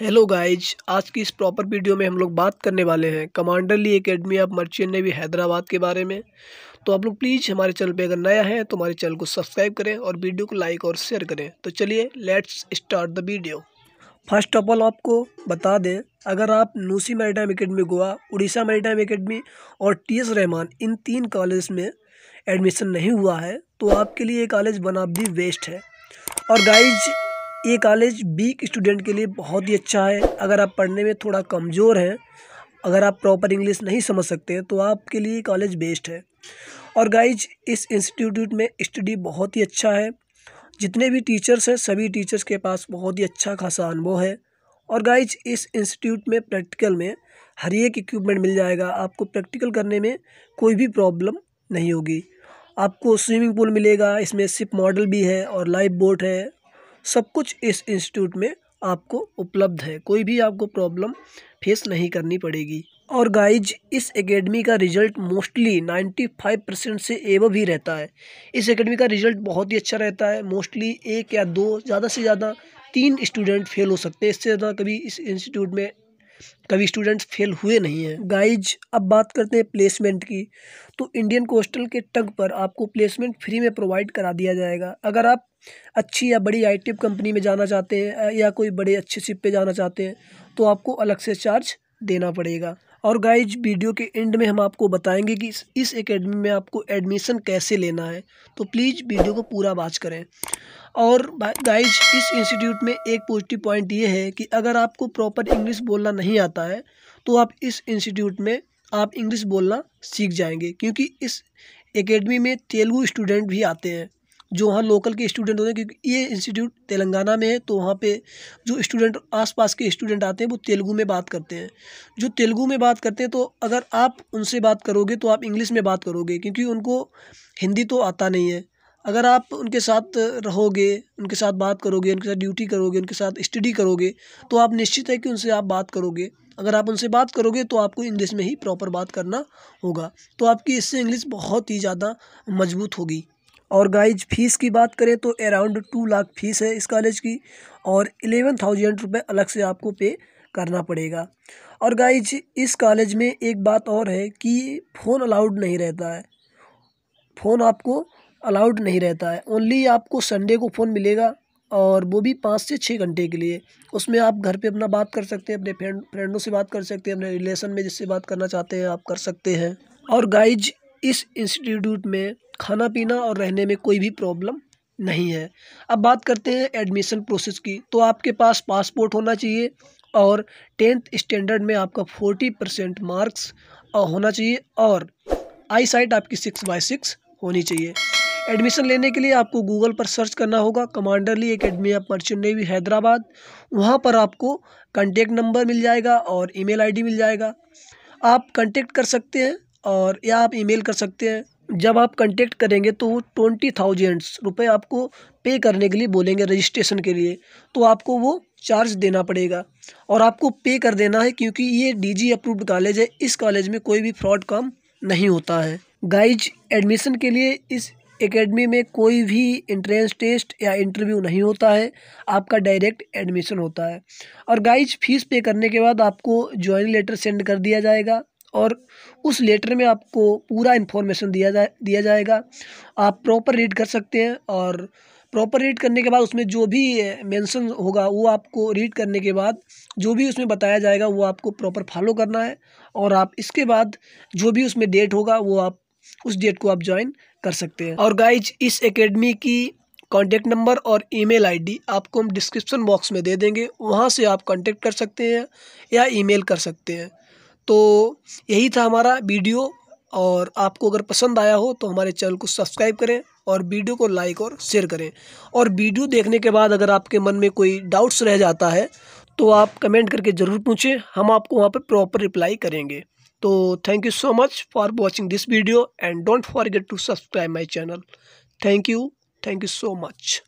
hello guys आज की इस प्रॉपर वीडियो में हम लोग बात करने वाले हैं कमांडरली academy of merchant navy Hyderabad के बारे में तो आप लोग प्लीज़ हमारे चैनल पे अगर नया है तो हमारे चैनल को सब्सक्राइब करें और वीडियो को लाइक और शेयर करें तो चलिए let's start the video first of all आपको बता दें अगर आप नूसी time academy Goa Orissa maritime academy और टी रहमान इन तीन कॉलेज में एडमिशन नहीं हुआ है तो आपके लिए ये कॉलेज बना भी वेस्ट है और गाइज ये कॉलेज वीक स्टूडेंट के लिए बहुत ही अच्छा है अगर आप पढ़ने में थोड़ा कमज़ोर हैं अगर आप प्रॉपर इंग्लिश नहीं समझ सकते तो आपके लिए कॉलेज बेस्ट है और गाइज इस इंस्टीट्यूट में स्टडी बहुत ही अच्छा है जितने भी टीचर्स हैं सभी टीचर्स के पास बहुत ही अच्छा खासा अनुभव है और गाइज इस इंस्टीट्यूट में प्रैक्टिकल में हर एक इक्विपमेंट मिल जाएगा आपको प्रैक्टिकल करने में कोई भी प्रॉब्लम नहीं होगी आपको स्विमिंग पूल मिलेगा इसमें सिप मॉडल भी है और लाइफ बोट है सब कुछ इस इंस्टीट्यूट में आपको उपलब्ध है कोई भी आपको प्रॉब्लम फेस नहीं करनी पड़ेगी और गाइज इस एकेडमी का रिजल्ट मोस्टली 95 परसेंट से एव भी रहता है इस एकेडमी का रिजल्ट बहुत ही अच्छा रहता है मोस्टली एक या दो ज़्यादा से ज़्यादा तीन स्टूडेंट फेल हो सकते हैं इससे ज़्यादा कभी इस इंस्टीट्यूट में कभी स्टूडेंट्स फेल हुए नहीं हैं गाइज अब बात करते हैं प्लेसमेंट की तो इंडियन कोस्टल के टग पर आपको प्लेसमेंट फ्री में प्रोवाइड करा दिया जाएगा अगर आप अच्छी या बड़ी आई कंपनी में जाना चाहते हैं या कोई बड़े अच्छे शिप पे जाना चाहते हैं तो आपको अलग से चार्ज देना पड़ेगा और गाइज वीडियो के एंड में हम आपको बताएंगे कि इस इस एकेडमी में आपको एडमिशन कैसे लेना है तो प्लीज़ वीडियो को पूरा वाच करें और गाइज इस इंस्टीट्यूट में एक पॉजिटिव पॉइंट ये है कि अगर आपको प्रॉपर इंग्लिश बोलना नहीं आता है तो आप इस इंस्टीट्यूट में आप इंग्लिश बोलना सीख जाएंगे क्योंकि इस एकेडमी में तेलुगू स्टूडेंट भी आते हैं जो वहाँ लोकल के स्टूडेंट होते हैं क्योंकि ये इंस्टीट्यूट तेलंगाना में है तो वहाँ पे जो स्टूडेंट आसपास के स्टूडेंट आते हैं वो तेलुगू में बात करते हैं जो तेलुगू में बात करते हैं तो अगर आप उनसे बात करोगे तो आप इंग्लिश में बात करोगे क्योंकि उनको हिंदी तो आता नहीं है अगर आप उनके साथ रहोगे उनके साथ बात करोगे उनके साथ ड्यूटी करोगे उनके साथ स्टडी करोगे तो आप निश्चित है कि उनसे आप बात करोगे अगर आप उनसे बात करोगे तो आपको इंग्लिश में ही प्रॉपर बात करना होगा तो आपकी इससे इंग्लिश बहुत ही ज़्यादा मजबूत होगी और गाइज फ़ीस की बात करें तो अराउंड टू लाख फ़ीस है इस कॉलेज की और एलेवन थाउजेंड रुपये अलग से आपको पे करना पड़ेगा और गाइज इस कॉलेज में एक बात और है कि फ़ोन अलाउड नहीं रहता है फ़ोन आपको अलाउड नहीं रहता है ओनली आपको संडे को फ़ोन मिलेगा और वो भी पाँच से छः घंटे के लिए उसमें आप घर पे अपना बात कर सकते हैं अपने फ्रेंड फ्रेंडों से बात कर सकते हैं अपने रिलेशन में जिससे बात करना चाहते हैं आप कर सकते हैं और गाइज इस इंस्टीट्यूट में खाना पीना और रहने में कोई भी प्रॉब्लम नहीं है अब बात करते हैं एडमिशन प्रोसेस की तो आपके पास पासपोर्ट होना चाहिए और टेंथ स्टैंडर्ड में आपका फोर्टी परसेंट मार्क्स होना चाहिए और आई साइट आपकी सिक्स बाई सिक्स होनी चाहिए एडमिशन लेने के लिए आपको गूगल पर सर्च करना होगा कमांडरली academy of merchant navy Hyderabad वहाँ पर आपको कंटेक्ट नंबर मिल जाएगा और आई डी मिल जाएगा आप कंटेक्ट कर सकते हैं और या आप मेल कर सकते हैं जब आप कंटेक्ट करेंगे तो ट्वेंटी थाउजेंड्स रुपये आपको पे करने के लिए बोलेंगे रजिस्ट्रेशन के लिए तो आपको वो चार्ज देना पड़ेगा और आपको पे कर देना है क्योंकि ये डीजी अप्रूव्ड कॉलेज है इस कॉलेज में कोई भी फ्रॉड काम नहीं होता है गाइज एडमिशन के लिए इस एकेडमी में कोई भी इंट्रेंस टेस्ट या इंटरव्यू नहीं होता है आपका डायरेक्ट एडमिशन होता है और गाइज फीस पे करने के बाद आपको ज्वाइनिंग लेटर सेंड कर दिया जाएगा और उस लेटर में आपको पूरा इन्फॉर्मेशन दिया जाए दिया जाएगा आप प्रॉपर रीड कर सकते हैं और प्रॉपर रीड करने के बाद उसमें जो भी मेंशन होगा वो आपको रीड करने के बाद जो भी उसमें बताया जाएगा वो आपको प्रॉपर फॉलो करना है और आप इसके बाद जो भी उसमें डेट होगा वो आप उस डेट को आप ज्वाइन कर सकते हैं और गाइज इस एकेडमी की कॉन्टैक्ट नंबर और ईमेल आईडी आपको हम डिस्क्रिप्शन बॉक्स में दे देंगे वहाँ से आप कॉन्टैक्ट कर सकते हैं या ईमेल कर सकते हैं तो यही था हमारा वीडियो और आपको अगर पसंद आया हो तो हमारे चैनल को सब्सक्राइब करें और वीडियो को लाइक और शेयर करें और वीडियो देखने के बाद अगर आपके मन में कोई डाउट्स रह जाता है तो आप कमेंट करके ज़रूर पूछें हम आपको वहाँ पर प्रॉपर रिप्लाई करेंगे तो thank you so much for watching this video and don't forget to subscribe my channel thank you thank you so much